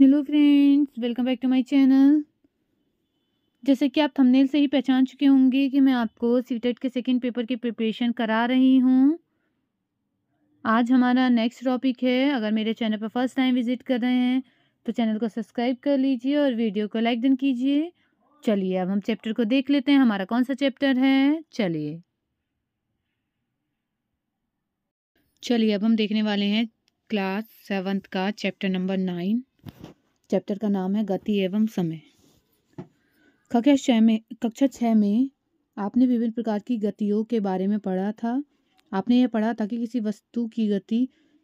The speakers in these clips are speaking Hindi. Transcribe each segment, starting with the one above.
hello friends welcome back to my channel जैसे कि आप थंबनेल से ही पहचान चुके होंगे कि मैं आपको सीटेट e के सेकंड पेपर की प्रिपरेशन करा रही हूँ आज हमारा नेक्स्ट टॉपिक है अगर मेरे चैनल पर फर्स्ट टाइम विज़िट कर रहे हैं तो चैनल को सब्सक्राइब कर लीजिए और वीडियो को लाइक डन कीजिए चलिए अब हम चैप्टर को देख लेते हैं हमारा कौन सा चैप्टर है चलिए चलिए अब हम देखने वाले हैं क्लास सेवन्थ का चैप्टर नंबर नाइन चैप्टर का नाम है गति एवं समय कक्षा छः में कक्षा छः में आपने विभिन्न प्रकार की गतियों के बारे में पढ़ा था आपने यह पढ़ा था कि किसी वस्तु की गति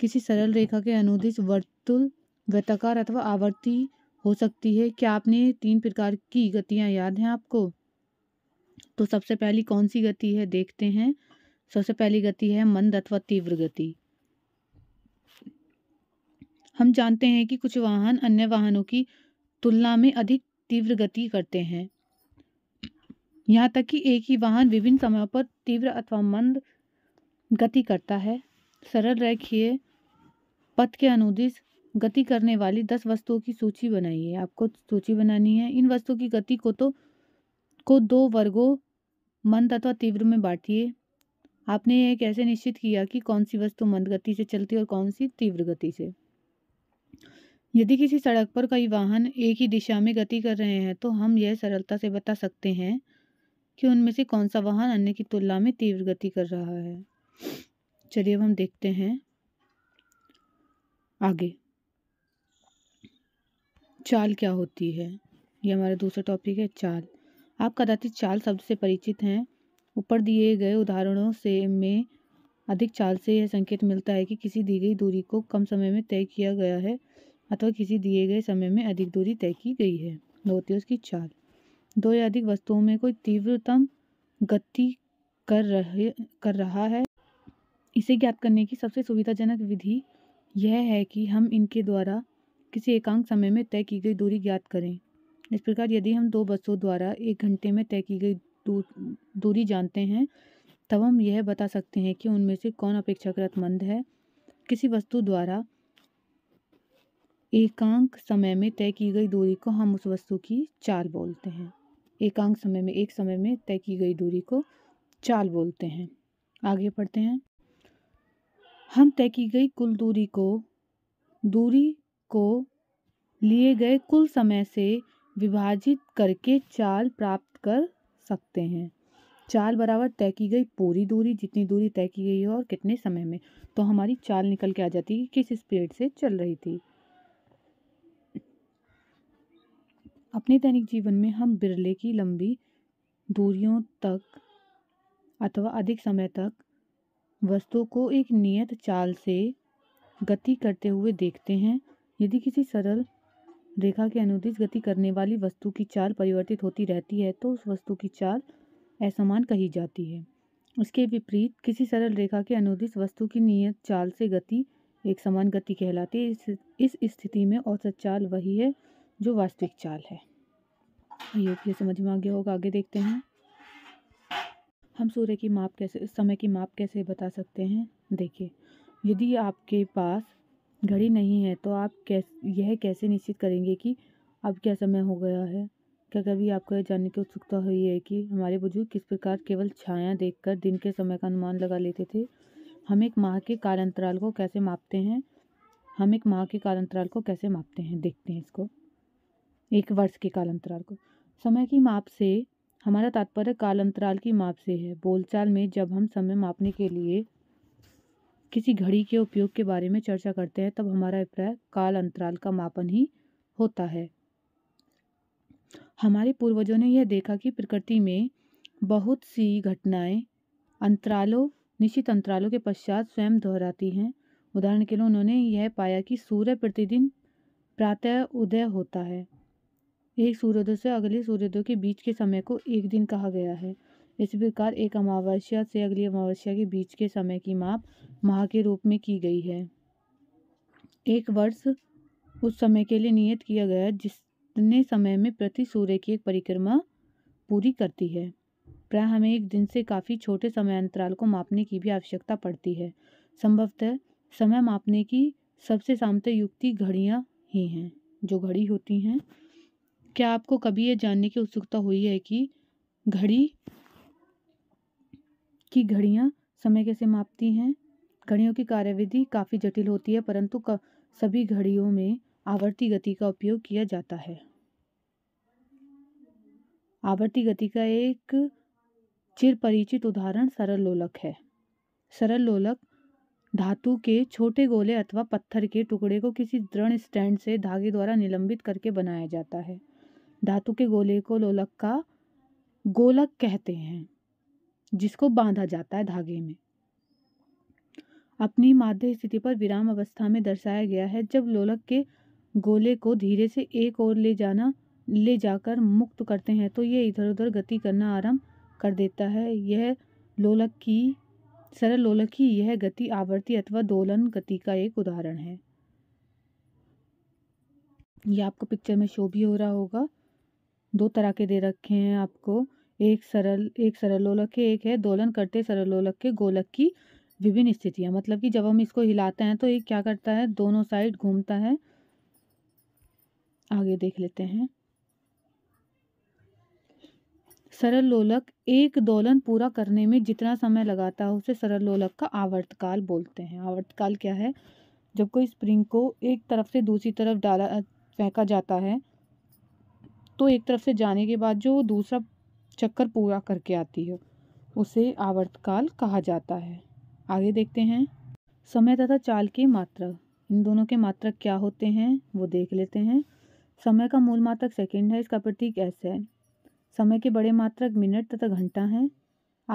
किसी सरल रेखा के अनुदिश वर्तुल वृत्ताकार अथवा आवर्ती हो सकती है क्या आपने तीन प्रकार की गतियाँ याद हैं आपको तो सबसे पहली कौन सी गति है देखते हैं सबसे पहली गति है मंद अथवा तीव्र गति हम जानते हैं कि कुछ वाहन अन्य वाहनों की तुलना में अधिक तीव्र गति करते हैं यहाँ तक कि एक ही वाहन विभिन्न समय पर तीव्र अथवा मंद गति करता है सरल रेखीय पथ के अनुदिश गति करने वाली दस वस्तुओं की सूची बनाइए आपको सूची बनानी है इन वस्तुओं की गति को तो को दो वर्गों मंद अथवा तीव्र में बांटिए आपने यह कैसे निश्चित किया कि कौन सी वस्तु मंद गति से चलती है और कौन सी तीव्र गति से यदि किसी सड़क पर कई वाहन एक ही दिशा में गति कर रहे हैं तो हम यह सरलता से बता सकते हैं कि उनमें से कौन सा वाहन अन्य की तुलना में तीव्र गति कर रहा है चलिए अब हम देखते हैं आगे चाल क्या होती है ये हमारा दूसरा टॉपिक है चाल आप कदाचित चाल शब्द से परिचित हैं ऊपर दिए गए उदाहरणों से में अधिक चाल से यह संकेत मिलता है कि किसी दी गई दूरी को कम समय में तय किया गया है अथवा किसी दिए गए समय में अधिक दूरी तय की गई है होती उसकी चाल दो या अधिक वस्तुओं में कोई तीव्रतम गति कर रहे कर रहा है इसे ज्ञात करने की सबसे सुविधाजनक विधि यह है कि हम इनके द्वारा किसी एकांक समय में तय की गई दूरी ज्ञात करें इस प्रकार यदि हम दो बसों द्वारा एक घंटे में तय की गई दूरी जानते हैं तब हम यह बता सकते हैं कि उनमें से कौन अपेक्षाकृत मंद है किसी वस्तु द्वारा एकांक समय में तय की गई दूरी को हम उस वस्तु की चाल बोलते हैं एकांक समय में एक समय में तय की गई दूरी को चाल बोलते हैं आगे पढ़ते हैं हम तय की गई कुल दूरी को दूरी को लिए गए कुल समय से विभाजित करके चाल प्राप्त कर सकते हैं चाल बराबर तय की गई पूरी दूरी जितनी दूरी तय की गई है और कितने समय में तो हमारी चाल निकल के आ जाती है कि किस स्पीड से चल रही थी अपने दैनिक जीवन में हम बिरले की लंबी दूरियों तक अथवा अधिक समय तक वस्तुओं को एक नियत चाल से गति करते हुए देखते हैं यदि किसी सरल रेखा के अनुदिश गति करने वाली वस्तु की चाल परिवर्तित होती रहती है तो उस वस्तु की चाल असमान कही जाती है उसके विपरीत किसी सरल रेखा के अनुदिश वस्तु की नियत चाल से गति एक समान गति कहलाती है इस, इस स्थिति में औसत चाल वही है जो वास्तविक चाल है ये समझ में आ गया होगा आगे देखते हैं हम सूर्य की माप कैसे समय की माप कैसे बता सकते हैं देखिए यदि आपके पास घड़ी नहीं है तो आप कैसे यह कैसे निश्चित करेंगे कि अब क्या समय हो गया है क्या कभी आपको यह जानने की उत्सुकता हुई है कि हमारे बुजुर्ग किस प्रकार केवल छाया देखकर दिन के समय का अनुमान लगा लेते थे हम एक माह के काल अंतराल को कैसे मापते हैं हम एक माह के काल अंतराल को कैसे मापते हैं देखते हैं इसको एक वर्ष के काल अंतराल को समय की माप से हमारा तात्पर्य काल अंतराल की माप से है बोलचाल में जब हम समय मापने के लिए किसी घड़ी के उपयोग के बारे में चर्चा करते हैं तब हमारा अभिप्राय काल अंतराल का मापन ही होता है हमारे पूर्वजों ने यह देखा कि प्रकृति में बहुत सी घटनाएं अंतरालों निश्चित अंतरालों के पश्चात स्वयं दोहराती हैं उदाहरण के लिए उन्होंने यह पाया कि सूर्य प्रतिदिन प्रातः उदय होता है एक सूर्योदय से अगले सूर्योदय के बीच के समय को एक दिन कहा गया है इस प्रकार एक अमावस्या से अगली अमावस्या के बीच के समय की माप माह के रूप में की गई है एक वर्ष उस समय के लिए नियत किया गया जिस कितने समय में प्रति सूर्य की एक परिक्रमा पूरी करती है प्राय हमें एक दिन से काफ़ी छोटे समय अंतराल को मापने की भी आवश्यकता पड़ती है संभवतः समय मापने की सबसे सामते युक्ति घड़ियाँ ही हैं जो घड़ी होती हैं क्या आपको कभी यह जानने की उत्सुकता हुई है कि घड़ी की घड़ियाँ समय कैसे मापती हैं घड़ियों की कार्यविधि काफ़ी जटिल होती है परंतु सभी घड़ियों में आवर्ती गति का उपयोग किया जाता है आवर्ती गति का एक चिरपरिचित उदाहरण सरल लोलक है सरल लोलक धातु के छोटे गोले अथवा पत्थर के टुकड़े को किसी दृढ़ स्टैंड से धागे द्वारा निलंबित करके बनाया जाता है धातु के गोले को लोलक का गोलक कहते हैं जिसको बांधा जाता है धागे में अपनी माध्य स्थिति पर विराम अवस्था में दर्शाया गया है जब लोलक के गोले को धीरे से एक ओर ले जाना ले जाकर मुक्त करते हैं तो यह इधर उधर गति करना आराम कर देता है यह लोलक की सरल लोलक की यह गति आवर्ती अथवा दोलन गति का एक उदाहरण है यह आपको पिक्चर में शो भी हो रहा होगा दो तरह के दे रखे हैं आपको एक सरल एक सरल लोलक के एक है दोलन करते सरल लोलक के गोलक की विभिन्न स्थितियाँ मतलब कि जब हम इसको हिलाते हैं तो ये क्या करता है दोनों साइड घूमता है आगे देख लेते हैं सरल लोलक एक दोलन पूरा करने में जितना समय लगाता है उसे सरल लोलक का आवर्तकाल बोलते हैं आवर्तकाल क्या है जब कोई स्प्रिंग को एक तरफ से दूसरी तरफ डाला फेंका जाता है तो एक तरफ से जाने के बाद जो दूसरा चक्कर पूरा करके आती है उसे आवर्तकाल कहा जाता है आगे देखते हैं समय तथा चाल के मात्रक इन दोनों के मात्रक क्या होते हैं वो देख लेते हैं समय का मूल मात्रक सेकंड है इसका प्रतीक एस है समय के बड़े मात्रक मिनट तथा घंटा हैं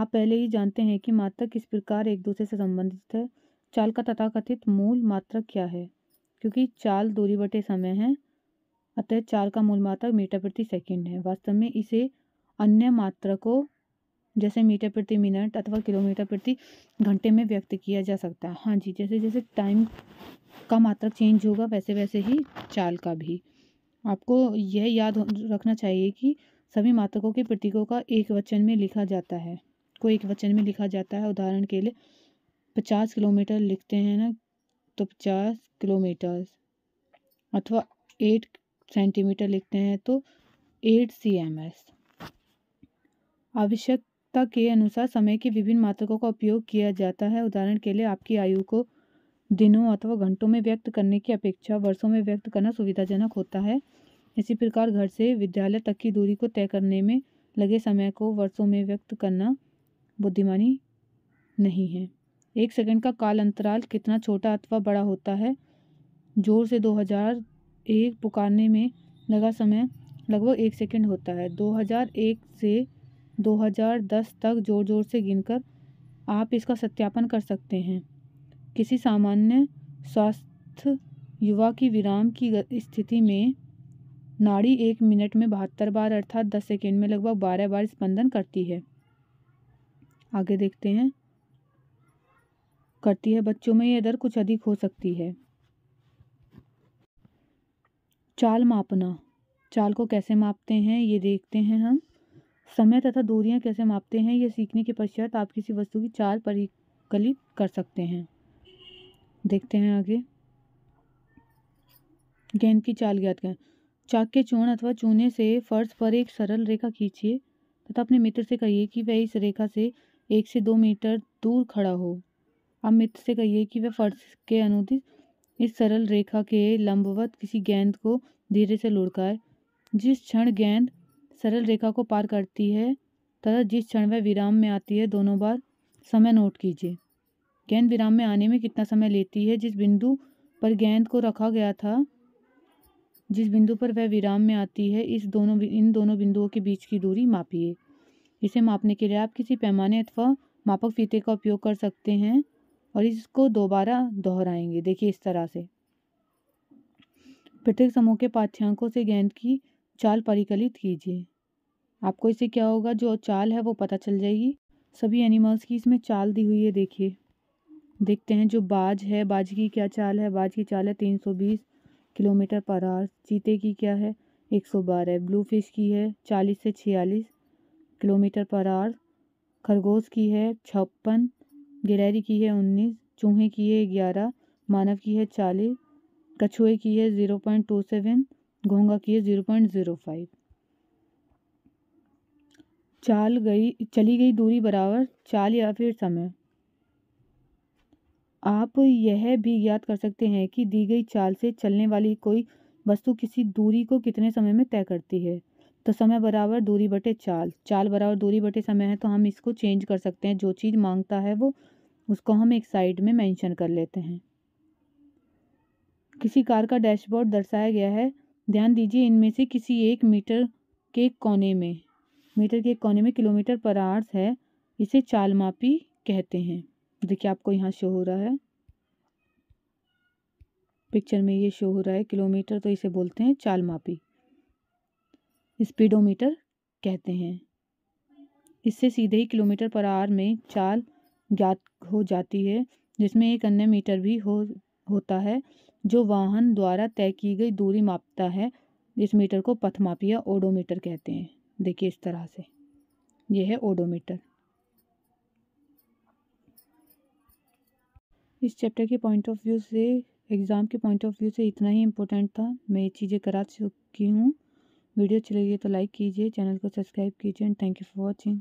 आप पहले ही जानते हैं कि मात्रक किस प्रकार एक दूसरे से संबंधित है चाल का तथाकथित मूल मात्रक क्या है क्योंकि चाल दूरी बटे समय है अतः चाल का मूल मात्रक मीटर प्रति सेकंड है वास्तव में इसे अन्य मात्रकों जैसे मीटर प्रति मिनट अथवा किलोमीटर प्रति घंटे में व्यक्त किया जा सकता है हाँ जी जैसे जैसे टाइम का मात्रक चेंज होगा वैसे वैसे ही चाल का भी आपको यह याद रखना चाहिए कि सभी मात्रकों के प्रतीकों का एक वचन में लिखा जाता है को एक वचन में लिखा जाता है उदाहरण के लिए पचास किलोमीटर लिखते हैं ना तो पचास किलोमीटर अथवा एट सेंटीमीटर लिखते हैं तो एट सी एम एस आवश्यकता के अनुसार समय के विभिन्न मात्रकों का उपयोग किया जाता है उदाहरण के लिए आपकी आयु को दिनों अथवा घंटों में व्यक्त करने की अपेक्षा वर्षों में व्यक्त करना सुविधाजनक होता है इसी प्रकार घर से विद्यालय तक की दूरी को तय करने में लगे समय को वर्षों में व्यक्त करना बुद्धिमानी नहीं है एक सेकंड का काल अंतराल कितना छोटा अथवा बड़ा होता है जोर से 2001 पुकारने में लगा समय लगभग एक सेकंड होता है 2001 से 2010 तक जोर जोर से गिनकर आप इसका सत्यापन कर सकते हैं किसी सामान्य स्वास्थ्य युवा की विराम की स्थिति में नाड़ी एक मिनट में बहत्तर बार अर्थात दस सेकेंड में लगभग बारह बार स्पंदन करती है आगे देखते हैं करती है बच्चों में यह दर कुछ अधिक हो सकती है चाल मापना चाल को कैसे मापते हैं ये देखते हैं हम समय तथा दूरियां कैसे मापते हैं ये सीखने के पश्चात आप किसी वस्तु की चाल परिकलित कर सकते हैं देखते हैं आगे गेंद की चाल ज्ञात करें चाक के चूण अथवा चूने से फर्श पर एक सरल रेखा खींचिए तथा अपने मित्र से कहिए कि वह इस रेखा से एक से दो मीटर दूर खड़ा हो अब मित्र से कहिए कि वह फर्श के अनुदित इस सरल रेखा के लंबवत किसी गेंद को धीरे से लुढ़काए जिस क्षण गेंद सरल रेखा को पार करती है तथा जिस क्षण वह विराम में आती है दोनों बार समय नोट कीजिए गेंद विराम में आने में कितना समय लेती है जिस बिंदु पर गेंद को रखा गया था जिस बिंदु पर वह विराम में आती है इस दोनों इन दोनों बिंदुओं के बीच की दूरी मापिए इसे मापने के लिए आप किसी पैमाने अथवा मापक फीते का उपयोग कर सकते हैं और इसको दोबारा दोहराएंगे देखिए इस तरह से प्रत्येक समूह के पाठ्यांकों से गेंद की चाल परिकलित कीजिए आपको इससे क्या होगा जो चाल है वो पता चल जाएगी सभी एनिमल्स की इसमें चाल दी हुई है देखिए देखते हैं जो बाज है बाज की क्या चाल है बाज की चाल है तीन सौ बीस किलोमीटर पर आवर चीते की क्या है एक सौ बारह ब्लू फिश की है चालीस से छियालीस किलोमीटर पर आवर खरगोश की है छप्पन गिलहरी की है उन्नीस चूहे की है ग्यारह मानव की है चालीस कछुए की है ज़ीरो पॉइंट टू सेवन घोंगा की है ज़ीरो पॉइंट ज़ीरो फाइव चाल गई चली गई दूरी बराबर चाल या फिर समय आप यह भी ज्ञात कर सकते हैं कि दी गई चाल से चलने वाली कोई वस्तु किसी दूरी को कितने समय में तय करती है तो समय बराबर दूरी बटे चाल चाल बराबर दूरी बटे समय है तो हम इसको चेंज कर सकते हैं जो चीज़ मांगता है वो उसको हम एक साइड में मेंशन कर लेते हैं किसी कार का डैशबोर्ड दर्शाया गया है ध्यान दीजिए इनमें से किसी एक मीटर के कोने में मीटर के कोने में किलोमीटर पर आर्स है इसे चाल मापी कहते हैं देखिए आपको यहाँ शो हो रहा है पिक्चर में ये शो हो रहा है किलोमीटर तो इसे बोलते हैं चाल मापी स्पीडोमीटर कहते हैं इससे सीधे ही किलोमीटर पर आर में चाल ज्ञात हो जाती है जिसमें एक अन्य मीटर भी हो होता है जो वाहन द्वारा तय की गई दूरी मापता है इस मीटर को पथमापी या ओडोमीटर कहते हैं देखिए इस तरह से यह है ओडोमीटर इस चैप्टर के पॉइंट ऑफ व्यू से एग्ज़ाम के पॉइंट ऑफ व्यू से इतना ही इम्पोर्टेंट था मैं ये चीज़ें करा चुकी हूँ वीडियो अच्छी लगी तो लाइक कीजिए चैनल को सब्सक्राइब कीजिए and thank you for watching